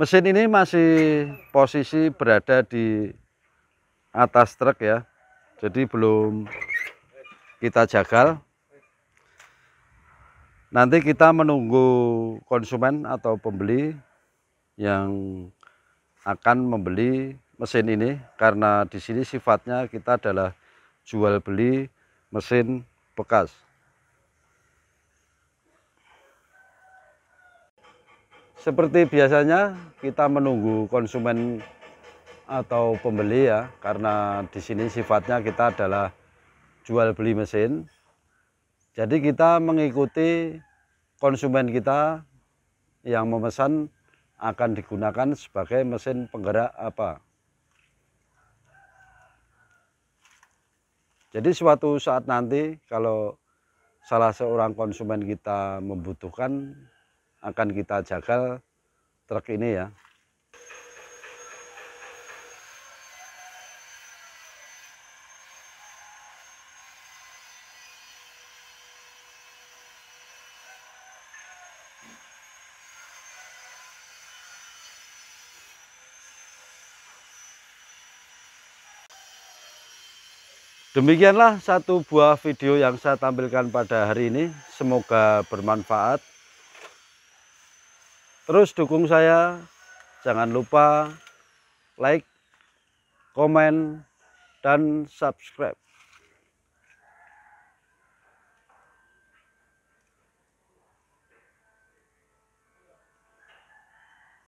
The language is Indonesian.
Mesin ini masih posisi berada di atas truk ya. Jadi belum kita jagal. Nanti kita menunggu konsumen atau pembeli yang akan membeli mesin ini karena di sini sifatnya kita adalah jual beli mesin bekas. seperti biasanya kita menunggu konsumen atau pembeli ya karena di sini sifatnya kita adalah jual beli mesin jadi kita mengikuti konsumen kita yang memesan akan digunakan sebagai mesin penggerak apa jadi suatu saat nanti kalau salah seorang konsumen kita membutuhkan akan kita jagal truk ini ya Demikianlah satu buah video yang saya tampilkan pada hari ini. Semoga bermanfaat. Terus dukung saya. Jangan lupa like, komen, dan subscribe.